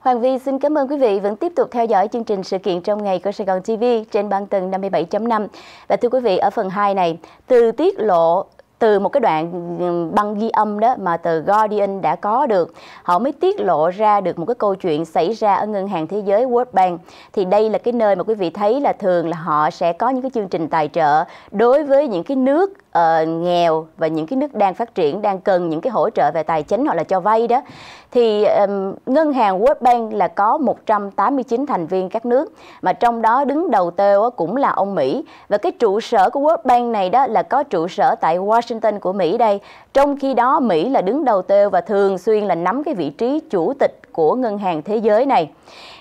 Hoàng Vi xin cảm ơn quý vị vẫn tiếp tục theo dõi chương trình sự kiện trong ngày của Sài Gòn TV trên băng tầng 57.5. Và thưa quý vị, ở phần 2 này, từ tiết lộ từ một cái đoạn ừ, băng ghi âm đó mà từ Guardian đã có được họ mới tiết lộ ra được một cái câu chuyện xảy ra ở ngân hàng thế giới World Bank thì đây là cái nơi mà quý vị thấy là thường là họ sẽ có những cái chương trình tài trợ đối với những cái nước uh, nghèo và những cái nước đang phát triển đang cần những cái hỗ trợ về tài chính hoặc là cho vay đó thì um, ngân hàng World Bank là có 189 thành viên các nước mà trong đó đứng đầu têu cũng là ông Mỹ và cái trụ sở của World Bank này đó là có trụ sở tại Washington của Mỹ đây trong khi đó Mỹ là đứng đầu têu và thường xuyên là nắm cái vị trí chủ tịch của ngân hàng thế giới này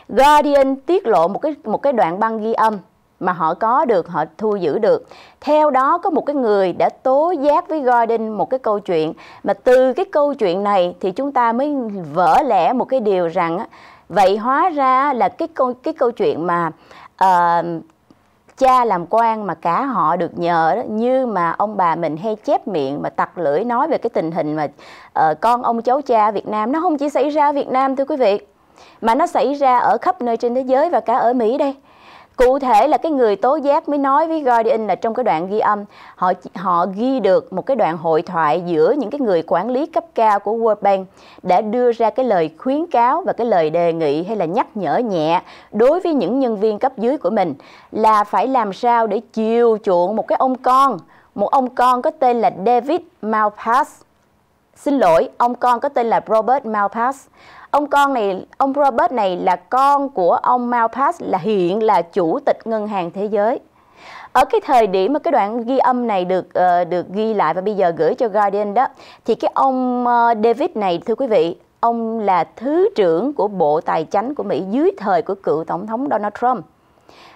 Guardian tiết lộ một cái một cái đoạn băng ghi âm mà họ có được họ thu giữ được theo đó có một cái người đã tố giác với Gordon một cái câu chuyện mà từ cái câu chuyện này thì chúng ta mới vỡ lẽ một cái điều rằng vậy hóa ra là cái câu cái câu chuyện mà uh, cha làm quan mà cả họ được nhờ đó như mà ông bà mình hay chép miệng mà tặc lưỡi nói về cái tình hình mà uh, con ông cháu cha Việt Nam nó không chỉ xảy ra ở Việt Nam thưa quý vị mà nó xảy ra ở khắp nơi trên thế giới và cả ở Mỹ đây Cụ thể là cái người tố giác mới nói với Guardian là trong cái đoạn ghi âm họ họ ghi được một cái đoạn hội thoại giữa những cái người quản lý cấp cao của World Bank đã đưa ra cái lời khuyến cáo và cái lời đề nghị hay là nhắc nhở nhẹ đối với những nhân viên cấp dưới của mình là phải làm sao để chiều chuộng một cái ông con, một ông con có tên là David Malpass Xin lỗi, ông con có tên là Robert Malpass. Ông con này, ông Robert này là con của ông Malpass là hiện là chủ tịch ngân hàng thế giới. Ở cái thời điểm mà cái đoạn ghi âm này được uh, được ghi lại và bây giờ gửi cho Guardian đó thì cái ông uh, David này thưa quý vị, ông là thứ trưởng của Bộ Tài chính của Mỹ dưới thời của cựu tổng thống Donald Trump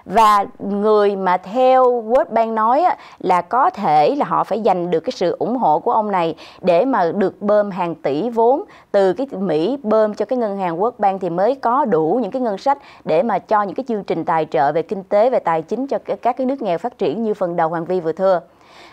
và người mà theo World Bank nói là có thể là họ phải giành được cái sự ủng hộ của ông này để mà được bơm hàng tỷ vốn từ cái Mỹ bơm cho cái ngân hàng World Bank thì mới có đủ những cái ngân sách để mà cho những cái chương trình tài trợ về kinh tế về tài chính cho các cái nước nghèo phát triển như phần đầu Hoàng Vi vừa thưa.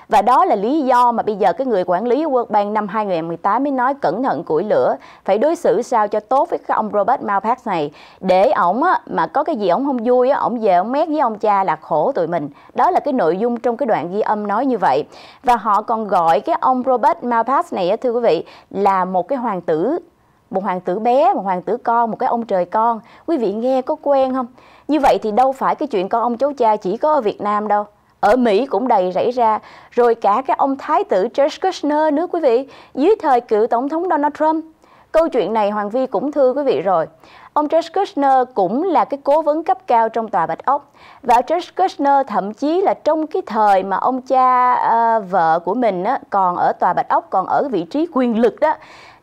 Và đó là lý do mà bây giờ cái người quản lý World Bank năm 2018 mới nói cẩn thận củi lửa, phải đối xử sao cho tốt với cái ông Robert Malpass này để ổng mà có cái gì ổng không vui ổng về ổng mét với ông cha là khổ tụi mình. Đó là cái nội dung trong cái đoạn ghi âm nói như vậy. Và họ còn gọi cái ông Robert Malpass này thưa quý vị là một cái hoàng tử một hoàng tử bé, một hoàng tử con, một cái ông trời con. Quý vị nghe có quen không? Như vậy thì đâu phải cái chuyện con ông cháu cha chỉ có ở Việt Nam đâu ở Mỹ cũng đầy rẫy ra, rồi cả cái ông thái tử George Kushner nữa quý vị, dưới thời cựu tổng thống Donald Trump. Câu chuyện này Hoàng Vi cũng thưa quý vị rồi. Ông George Kushner cũng là cái cố vấn cấp cao trong tòa Bạch Ốc. Và George Kushner thậm chí là trong cái thời mà ông cha uh, vợ của mình á, còn ở tòa Bạch Ốc, còn ở vị trí quyền lực đó.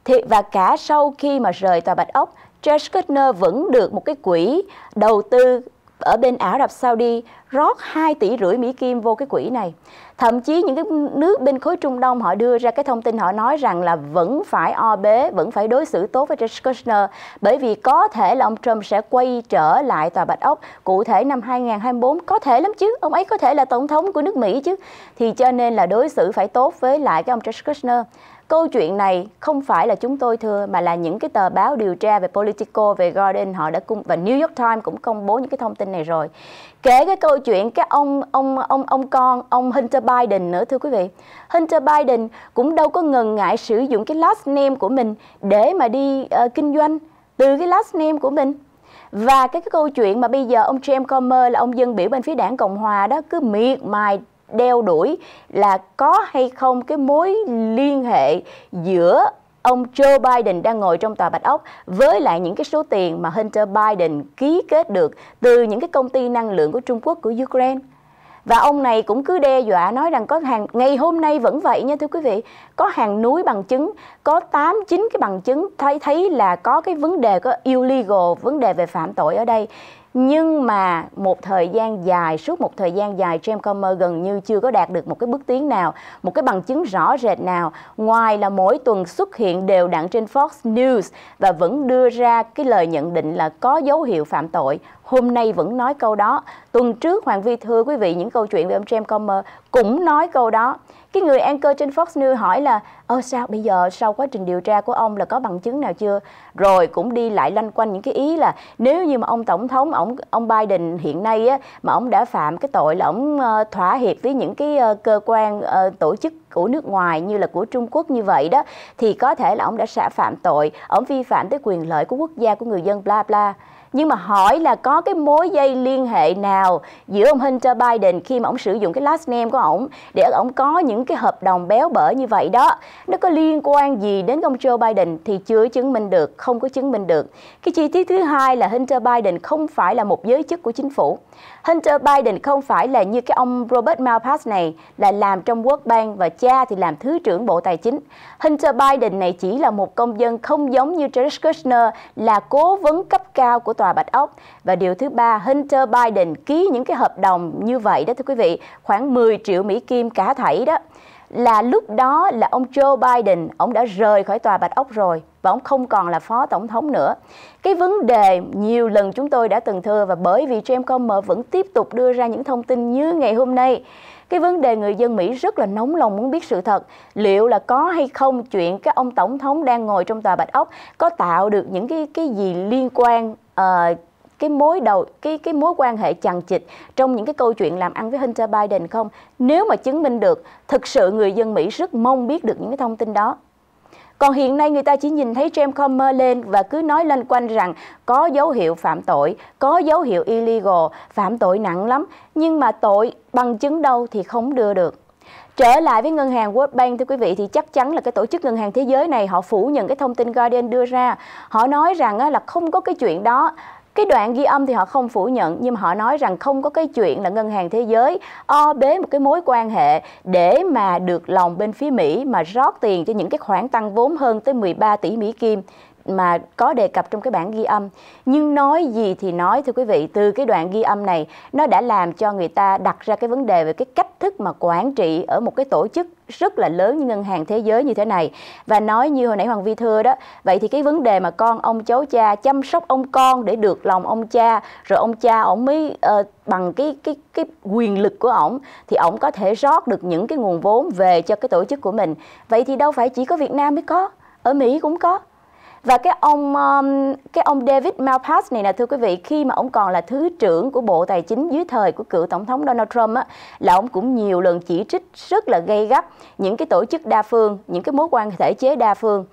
Thì, và cả sau khi mà rời tòa Bạch Ốc, George Kushner vẫn được một cái quỹ đầu tư ở bên Ả Rập Saudi rót 2 tỷ rưỡi Mỹ Kim vô cái quỹ này. Thậm chí những cái nước bên khối Trung Đông họ đưa ra cái thông tin họ nói rằng là vẫn phải o bế, vẫn phải đối xử tốt với Jared Kushner bởi vì có thể là ông Trump sẽ quay trở lại Tòa Bạch Ốc cụ thể năm 2024, có thể lắm chứ, ông ấy có thể là tổng thống của nước Mỹ chứ. Thì cho nên là đối xử phải tốt với lại cái ông Jared Kushner. Câu chuyện này không phải là chúng tôi thưa mà là những cái tờ báo điều tra về Politico, về Guardian họ đã cung và New York Times cũng công bố những cái thông tin này rồi. Kể cái câu chuyện cái ông ông ông ông con ông Hunter Biden nữa thưa quý vị. Hunter Biden cũng đâu có ngần ngại sử dụng cái last name của mình để mà đi uh, kinh doanh từ cái last name của mình và cái, cái câu chuyện mà bây giờ ông James Comer là ông dân biểu bên phía đảng Cộng Hòa đó cứ miệt mài đeo đuổi là có hay không cái mối liên hệ giữa ông Joe Biden đang ngồi trong tòa Bạch Ốc với lại những cái số tiền mà Hunter Biden ký kết được từ những cái công ty năng lượng của Trung Quốc của Ukraine. Và ông này cũng cứ đe dọa nói rằng có hàng ngày hôm nay vẫn vậy nha thưa quý vị, có hàng núi bằng chứng, có 8 9 cái bằng chứng thấy thấy là có cái vấn đề có illegal, vấn đề về phạm tội ở đây nhưng mà một thời gian dài suốt một thời gian dài James Comer gần như chưa có đạt được một cái bước tiến nào một cái bằng chứng rõ rệt nào ngoài là mỗi tuần xuất hiện đều đặn trên Fox News và vẫn đưa ra cái lời nhận định là có dấu hiệu phạm tội hôm nay vẫn nói câu đó tuần trước Hoàng Vi thưa quý vị những câu chuyện về ông James Comer cũng nói câu đó cái người anchor trên Fox News hỏi là Ơ sao bây giờ sau quá trình điều tra của ông là có bằng chứng nào chưa? Rồi cũng đi lại lanh quanh những cái ý là nếu như mà ông tổng thống ông ông Biden hiện nay á mà ông đã phạm cái tội là ông uh, thỏa hiệp với những cái uh, cơ quan uh, tổ chức của nước ngoài như là của Trung Quốc như vậy đó thì có thể là ông đã xả phạm tội, ông vi phạm tới quyền lợi của quốc gia của người dân bla bla nhưng mà hỏi là có cái mối dây liên hệ nào giữa ông Hunter Biden khi mà ông sử dụng cái last name của ông để ông có những cái hợp đồng béo bở như vậy đó nó có liên quan gì đến ông Joe Biden thì chưa chứng minh được không có chứng minh được cái chi tiết thứ hai là Hunter Biden không phải là một giới chức của chính phủ Hunter Biden không phải là như cái ông Robert Malpass này là làm trong quốc Bank và cha thì làm Thứ trưởng Bộ Tài chính. Hunter Biden này chỉ là một công dân không giống như Jared Kushner là cố vấn cấp cao của Tòa Bạch Ốc. Và điều thứ ba, Hunter Biden ký những cái hợp đồng như vậy đó thưa quý vị, khoảng 10 triệu Mỹ Kim cả thảy đó là lúc đó là ông Joe Biden, ông đã rời khỏi tòa Bạch Ốc rồi và ông không còn là phó tổng thống nữa. Cái vấn đề nhiều lần chúng tôi đã từng thưa và bởi vì James Comer vẫn tiếp tục đưa ra những thông tin như ngày hôm nay. Cái vấn đề người dân Mỹ rất là nóng lòng muốn biết sự thật, liệu là có hay không chuyện cái ông tổng thống đang ngồi trong tòa Bạch Ốc có tạo được những cái cái gì liên quan uh, cái mối đầu cái cái mối quan hệ chằng chịt trong những cái câu chuyện làm ăn với Hunter Biden không? Nếu mà chứng minh được, thực sự người dân Mỹ rất mong biết được những cái thông tin đó. Còn hiện nay người ta chỉ nhìn thấy James Comer lên và cứ nói lên quanh rằng có dấu hiệu phạm tội, có dấu hiệu illegal, phạm tội nặng lắm, nhưng mà tội bằng chứng đâu thì không đưa được. Trở lại với ngân hàng World Bank thưa quý vị thì chắc chắn là cái tổ chức ngân hàng thế giới này họ phủ nhận cái thông tin Guardian đưa ra. Họ nói rằng là không có cái chuyện đó cái đoạn ghi âm thì họ không phủ nhận nhưng mà họ nói rằng không có cái chuyện là ngân hàng thế giới o bế một cái mối quan hệ để mà được lòng bên phía Mỹ mà rót tiền cho những cái khoản tăng vốn hơn tới 13 tỷ Mỹ kim mà có đề cập trong cái bản ghi âm nhưng nói gì thì nói thưa quý vị từ cái đoạn ghi âm này nó đã làm cho người ta đặt ra cái vấn đề về cái cách thức mà quản trị ở một cái tổ chức rất là lớn như ngân hàng thế giới như thế này và nói như hồi nãy hoàng vi thưa đó vậy thì cái vấn đề mà con ông cháu cha chăm sóc ông con để được lòng ông cha rồi ông cha ổng mới uh, bằng cái cái cái quyền lực của ổng thì ổng có thể rót được những cái nguồn vốn về cho cái tổ chức của mình vậy thì đâu phải chỉ có việt nam mới có ở mỹ cũng có và cái ông um, cái ông David Malpass này là thưa quý vị khi mà ông còn là thứ trưởng của Bộ Tài chính dưới thời của cựu tổng thống Donald Trump á, là ông cũng nhiều lần chỉ trích rất là gay gắt những cái tổ chức đa phương, những cái mối quan thể chế đa phương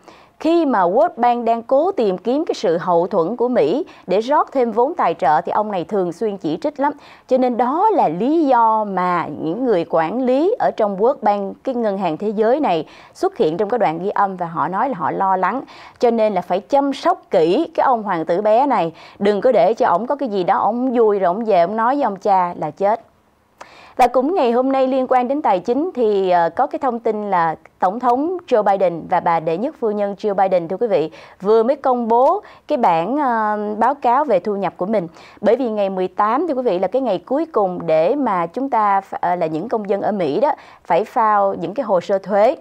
khi mà World Bank đang cố tìm kiếm cái sự hậu thuẫn của Mỹ để rót thêm vốn tài trợ thì ông này thường xuyên chỉ trích lắm. Cho nên đó là lý do mà những người quản lý ở trong World Bank, cái ngân hàng thế giới này xuất hiện trong cái đoạn ghi âm và họ nói là họ lo lắng. Cho nên là phải chăm sóc kỹ cái ông hoàng tử bé này, đừng có để cho ổng có cái gì đó ổng vui rồi ổng về ổng nói với ông cha là chết. Và cũng ngày hôm nay liên quan đến tài chính thì ờ, có cái thông tin là Tổng thống Joe Biden và bà đệ nhất phu nhân Joe Biden thưa quý vị vừa mới công bố cái bản ờ, báo cáo về thu nhập của mình. Bởi vì ngày 18 thưa quý vị là cái ngày cuối cùng để mà chúng ta ờ, là những công dân ở Mỹ đó phải file những cái hồ sơ thuế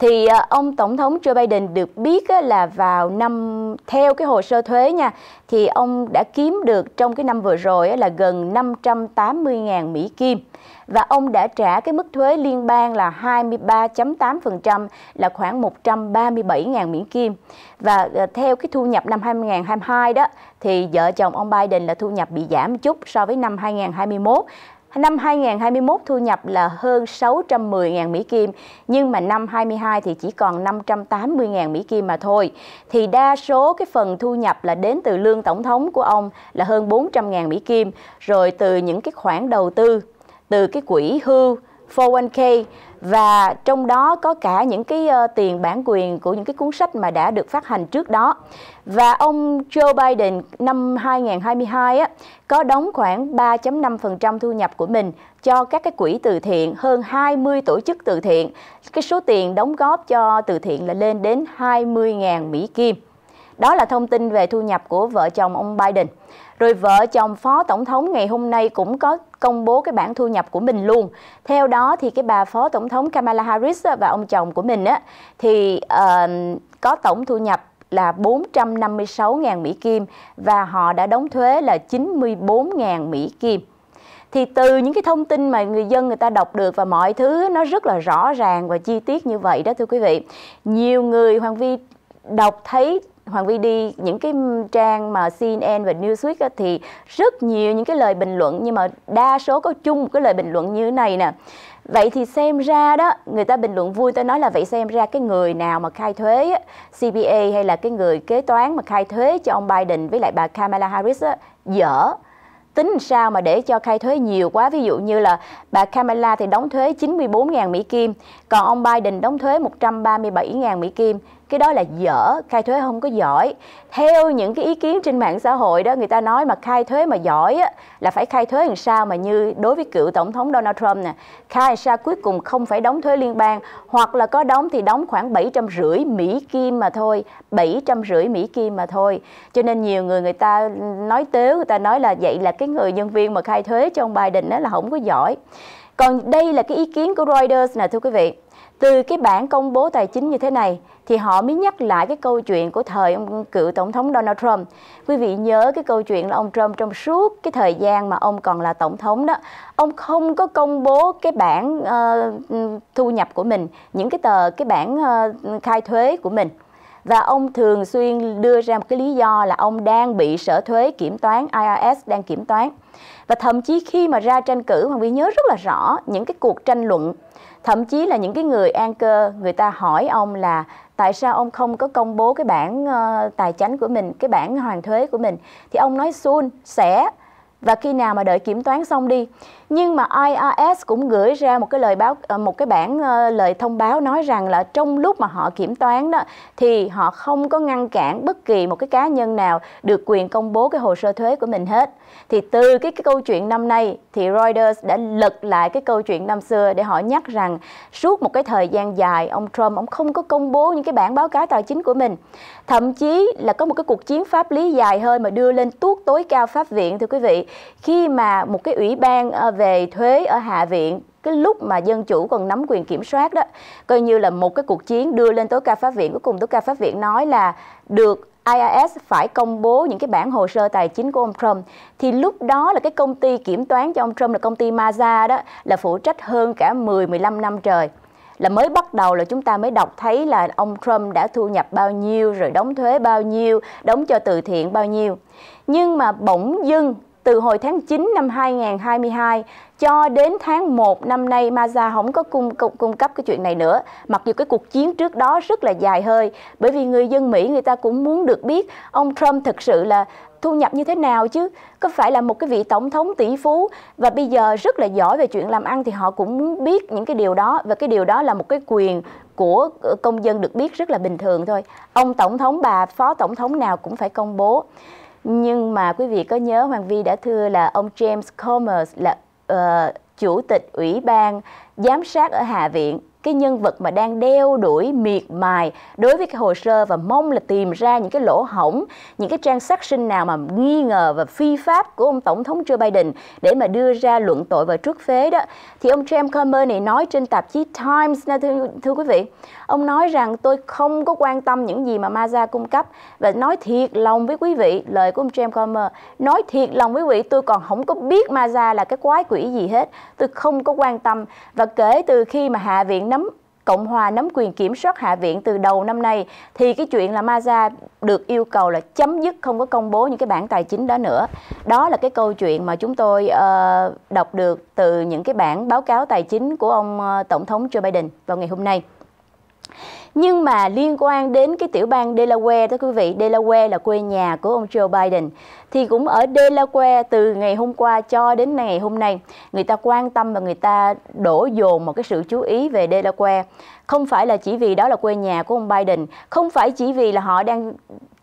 thì à, ông tổng thống Joe Biden được biết là vào năm theo cái hồ sơ thuế nha thì ông đã kiếm được trong cái năm vừa rồi là gần 580.000 Mỹ kim và ông đã trả cái mức thuế liên bang là 23.8% là khoảng 137.000 Mỹ kim. Và à, theo cái thu nhập năm 2022 đó thì vợ chồng ông Biden là thu nhập bị giảm chút so với năm 2021 Năm 2021 thu nhập là hơn 610.000 Mỹ Kim, nhưng mà năm 22 thì chỉ còn 580.000 Mỹ Kim mà thôi. Thì đa số cái phần thu nhập là đến từ lương tổng thống của ông là hơn 400.000 Mỹ Kim, rồi từ những cái khoản đầu tư, từ cái quỹ hưu, 401k, và trong đó có cả những cái uh, tiền bản quyền của những cái cuốn sách mà đã được phát hành trước đó. Và ông Joe Biden năm 2022 á, có đóng khoảng 3.5% thu nhập của mình cho các cái quỹ từ thiện, hơn 20 tổ chức từ thiện. Cái số tiền đóng góp cho từ thiện là lên đến 20.000 Mỹ Kim. Đó là thông tin về thu nhập của vợ chồng ông Biden. Rồi vợ chồng phó tổng thống ngày hôm nay cũng có công bố cái bảng thu nhập của mình luôn. Theo đó thì cái bà phó tổng thống Kamala Harris và ông chồng của mình á thì uh, có tổng thu nhập là 456.000 Mỹ Kim và họ đã đóng thuế là 94.000 Mỹ Kim thì từ những cái thông tin mà người dân người ta đọc được và mọi thứ nó rất là rõ ràng và chi tiết như vậy đó thưa quý vị nhiều người hoàng vi đọc thấy Hoàng Vy đi những cái trang mà CNN và Newsweek thì rất nhiều những cái lời bình luận nhưng mà đa số có chung cái lời bình luận như thế này nè. Vậy thì xem ra đó, người ta bình luận vui ta nói là vậy xem ra cái người nào mà khai thuế CPA hay là cái người kế toán mà khai thuế cho ông Biden với lại bà Kamala Harris á, dở tính sao mà để cho khai thuế nhiều quá ví dụ như là bà Kamala thì đóng thuế 94.000 Mỹ Kim còn ông Biden đóng thuế 137.000 Mỹ Kim cái đó là dở khai thuế không có giỏi theo những cái ý kiến trên mạng xã hội đó người ta nói mà khai thuế mà giỏi á, là phải khai thuế làm sao mà như đối với cựu tổng thống Donald Trump nè khai sao cuối cùng không phải đóng thuế liên bang hoặc là có đóng thì đóng khoảng bảy trăm rưỡi Mỹ kim mà thôi bảy trăm rưỡi Mỹ kim mà thôi cho nên nhiều người người ta nói tếu người ta nói là vậy là cái người nhân viên mà khai thuế cho ông Biden đó là không có giỏi còn đây là cái ý kiến của Reuters nè thưa quý vị từ cái bản công bố tài chính như thế này thì họ mới nhắc lại cái câu chuyện của thời ông cựu tổng thống Donald Trump. Quý vị nhớ cái câu chuyện là ông Trump trong suốt cái thời gian mà ông còn là tổng thống đó, ông không có công bố cái bản uh, thu nhập của mình, những cái tờ cái bản uh, khai thuế của mình và ông thường xuyên đưa ra một cái lý do là ông đang bị sở thuế kiểm toán IRS đang kiểm toán và thậm chí khi mà ra tranh cử hoàng vi nhớ rất là rõ những cái cuộc tranh luận thậm chí là những cái người an cơ người ta hỏi ông là tại sao ông không có công bố cái bản ờ, tài chính của mình cái bản hoàn thuế của mình thì ông nói soon sẽ và khi nào mà đợi kiểm toán xong đi. Nhưng mà IRS cũng gửi ra một cái lời báo ờ, một cái bản ờ, lời thông báo nói rằng là trong lúc mà họ kiểm toán đó thì họ không có ngăn cản bất kỳ một cái cá nhân nào được quyền công bố cái hồ sơ thuế của mình hết. Thì từ cái, cái câu chuyện năm nay thì Reuters đã lật lại cái câu chuyện năm xưa để họ nhắc rằng suốt một cái thời gian dài ông Trump ông không có công bố những cái bản báo cáo tài chính của mình. Thậm chí là có một cái cuộc chiến pháp lý dài hơi mà đưa lên tuốt tối cao pháp viện thưa quý vị khi mà một cái ủy ban ờ, về thuế ở Hạ viện cái lúc mà dân chủ còn nắm quyền kiểm soát đó coi như là một cái cuộc chiến đưa lên tối cao pháp viện cuối cùng tối cao pháp viện nói là được IRS phải công bố những cái bản hồ sơ tài chính của ông Trump thì lúc đó là cái công ty kiểm toán cho ông Trump là công ty Maza đó là phụ trách hơn cả 10 15 năm trời là mới bắt đầu là chúng ta mới đọc thấy là ông Trump đã thu nhập bao nhiêu rồi đóng thuế bao nhiêu, đóng cho từ thiện bao nhiêu. Nhưng mà bỗng dưng từ hồi tháng 9 năm 2022 cho đến tháng 1 năm nay Mazda không có cung, cung cung cấp cái chuyện này nữa. Mặc dù cái cuộc chiến trước đó rất là dài hơi bởi vì người dân Mỹ người ta cũng muốn được biết ông Trump thực sự là thu nhập như thế nào chứ có phải là một cái vị tổng thống tỷ phú và bây giờ rất là giỏi về chuyện làm ăn thì họ cũng muốn biết những cái điều đó và cái điều đó là một cái quyền của ờ, công dân được biết rất là bình thường thôi ông tổng thống bà phó tổng thống nào cũng phải công bố nhưng mà quý vị có nhớ Hoàng Vi đã thưa là ông James comers là uh, chủ tịch ủy ban giám sát ở Hạ viện cái nhân vật mà đang đeo đuổi miệt mài đối với cái hồ sơ và mong là tìm ra những cái lỗ hổng, những cái trang sinh nào mà nghi ngờ và phi pháp của ông tổng thống Joe Biden để mà đưa ra luận tội và trước phế đó. Thì ông James Comer này nói trên tạp chí Times nè thưa, thưa quý vị, ông nói rằng tôi không có quan tâm những gì mà Maza cung cấp và nói thiệt lòng với quý vị, lời của ông James Comer, nói thiệt lòng với quý vị tôi còn không có biết Maza là cái quái quỷ gì hết, tôi không có quan tâm và kể từ khi mà hạ viện nắm Cộng hòa nắm quyền kiểm soát Hạ viện từ đầu năm nay thì cái chuyện là Maza được yêu cầu là chấm dứt không có công bố những cái bản tài chính đó nữa. Đó là cái câu chuyện mà chúng tôi uh, đọc được từ những cái bản báo cáo tài chính của ông uh, Tổng thống Joe Biden vào ngày hôm nay nhưng mà liên quan đến cái tiểu bang Delaware đó quý vị Delaware là quê nhà của ông Joe Biden thì cũng ở Delaware từ ngày hôm qua cho đến ngày hôm nay người ta quan tâm và người ta đổ dồn một cái sự chú ý về Delaware không phải là chỉ vì đó là quê nhà của ông Biden, không phải chỉ vì là họ đang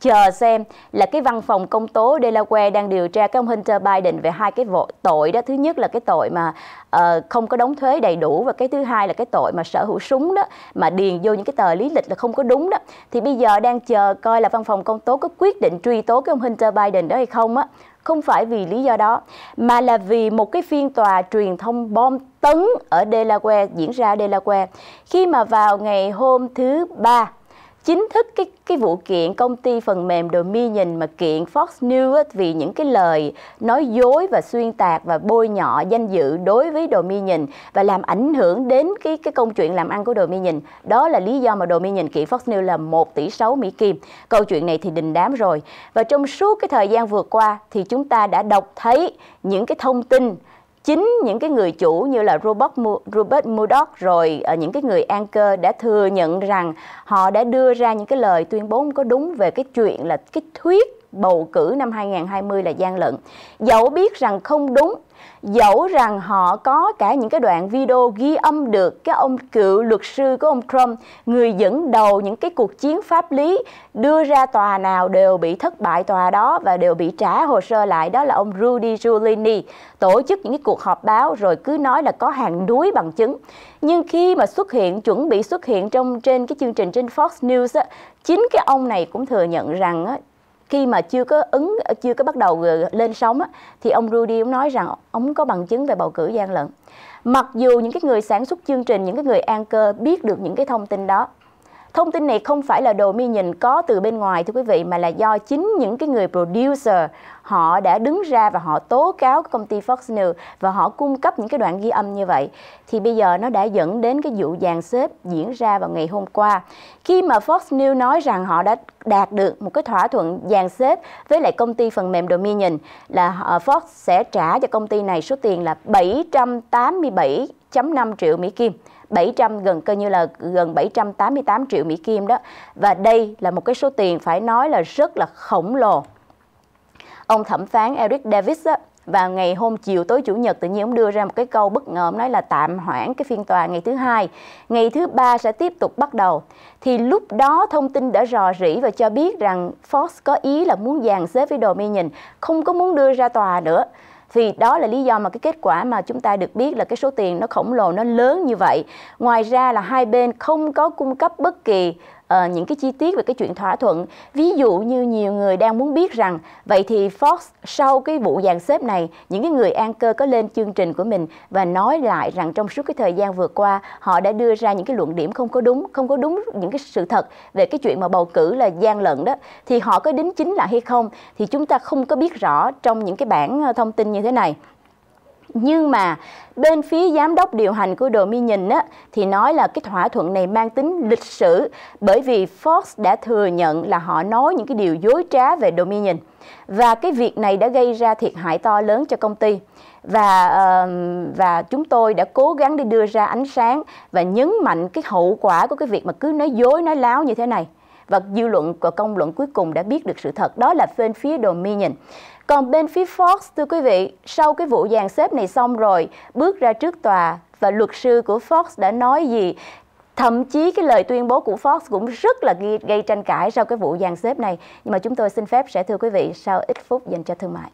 chờ xem là cái văn phòng công tố Delaware đang điều tra cái ông Hunter Biden về hai cái tội đó. Thứ nhất là cái tội mà uh, không có đóng thuế đầy đủ và cái thứ hai là cái tội mà sở hữu súng đó mà điền vô những cái tờ lý lịch là không có đúng đó. Thì bây giờ đang chờ coi là văn phòng công tố có quyết định truy tố cái ông Hunter Biden đó hay không á không phải vì lý do đó mà là vì một cái phiên tòa truyền thông bom tấn ở Delaware diễn ra ở Delaware khi mà vào ngày hôm thứ ba chính thức cái cái vụ kiện công ty phần mềm Dominion mà kiện Fox News vì những cái lời nói dối và xuyên tạc và bôi nhọ danh dự đối với Dominion và làm ảnh hưởng đến cái cái công chuyện làm ăn của Dominion. Đó là lý do mà Dominion kiện Fox News là 1 tỷ 6 Mỹ Kim. Câu chuyện này thì đình đám rồi. Và trong suốt cái thời gian vừa qua thì chúng ta đã đọc thấy những cái thông tin chính những cái người chủ như là Robert, Robert Murdoch rồi ờ, những cái người anchor đã thừa nhận rằng họ đã đưa ra những cái lời tuyên bố không có đúng về cái chuyện là cái thuyết bầu cử năm 2020 là gian lận. Dẫu biết rằng không đúng, dẫu rằng họ có cả những cái đoạn video ghi âm được cái ông cựu luật sư của ông Trump, người dẫn đầu những cái cuộc chiến pháp lý đưa ra tòa nào đều bị thất bại tòa đó và đều bị trả hồ sơ lại đó là ông Rudy Giuliani tổ chức những cái cuộc họp báo rồi cứ nói là có hàng núi bằng chứng. Nhưng khi mà xuất hiện chuẩn bị xuất hiện trong trên cái chương trình trên Fox News á, chính cái ông này cũng thừa nhận rằng á, khi mà chưa có ứng chưa có bắt đầu ờ, lên sóng thì ông Rudy cũng nói rằng ông có bằng chứng về bầu cử gian lận. Mặc dù những cái người sản xuất chương trình, những cái người an cơ biết được những cái thông tin đó Thông tin này không phải là đồ mi nhìn có từ bên ngoài thưa quý vị mà là do chính những cái người producer họ đã đứng ra và họ tố cáo công ty Fox News và họ cung cấp những cái đoạn ghi âm như vậy. Thì bây giờ nó đã dẫn đến cái vụ dàn xếp diễn ra vào ngày hôm qua. Khi mà Fox News nói rằng họ đã đạt được một cái thỏa thuận dàn xếp với lại công ty phần mềm Dominion là ờ, Fox sẽ trả cho công ty này số tiền là 787,5 triệu Mỹ Kim 700 gần coi như là gần 788 triệu Mỹ Kim đó. Và đây là một cái số tiền phải nói là rất là khổng lồ. Ông thẩm phán Eric Davis á, và ngày hôm chiều tối chủ nhật tự nhiên ông đưa ra một cái câu bất ngờ ông nói là tạm hoãn cái phiên tòa ngày thứ hai ngày thứ ba sẽ tiếp tục bắt đầu thì lúc đó thông tin đã rò rỉ và cho biết rằng Fox có ý là muốn dàn xếp với Dominion không có muốn đưa ra tòa nữa thì đó là lý do mà cái kết quả mà chúng ta được biết là cái số tiền nó khổng lồ nó lớn như vậy ngoài ra là hai bên không có cung cấp bất kỳ uh, những cái chi tiết về cái chuyện thỏa thuận. Ví dụ như nhiều người đang muốn biết rằng vậy thì Fox sau cái vụ dàn xếp này, những cái người an cơ có lên chương trình của mình và nói lại rằng trong suốt cái thời gian vừa qua họ đã đưa ra những cái luận điểm không có đúng, không có đúng những cái sự thật về cái chuyện mà bầu cử là gian lận đó thì họ có đính chính lại hay không thì chúng ta không có biết rõ trong những cái bản ờ, thông tin như thế này nhưng mà bên phía giám đốc điều hành của Dominion á, thì nói là cái thỏa thuận này mang tính lịch sử bởi vì Fox đã thừa nhận là họ nói những cái điều dối trá về Dominion và cái việc này đã gây ra thiệt hại to lớn cho công ty và uh, và chúng tôi đã cố gắng để đưa ra ánh sáng và nhấn mạnh cái hậu quả của cái việc mà cứ nói dối nói láo như thế này và dư luận và công luận cuối cùng đã biết được sự thật đó là bên phía Dominion. Còn bên phía Fox, thưa quý vị, sau cái vụ dàn xếp này xong rồi, bước ra trước tòa và luật sư của Fox đã nói gì? Thậm chí cái lời tuyên bố của Fox cũng rất là gây, gây tranh cãi sau cái vụ dàn xếp này. Nhưng mà chúng tôi xin phép sẽ thưa quý vị sau ít phút dành cho thương mại.